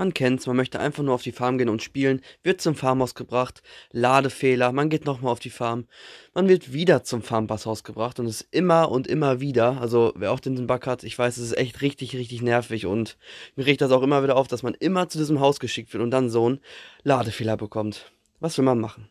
Man kennt's, man möchte einfach nur auf die Farm gehen und spielen, wird zum Farmhaus gebracht, Ladefehler, man geht nochmal auf die Farm, man wird wieder zum Farmpasshaus gebracht und es immer und immer wieder, also wer auch den Bug hat, ich weiß, es ist echt richtig, richtig nervig und mir regt das auch immer wieder auf, dass man immer zu diesem Haus geschickt wird und dann so einen Ladefehler bekommt. Was will man machen?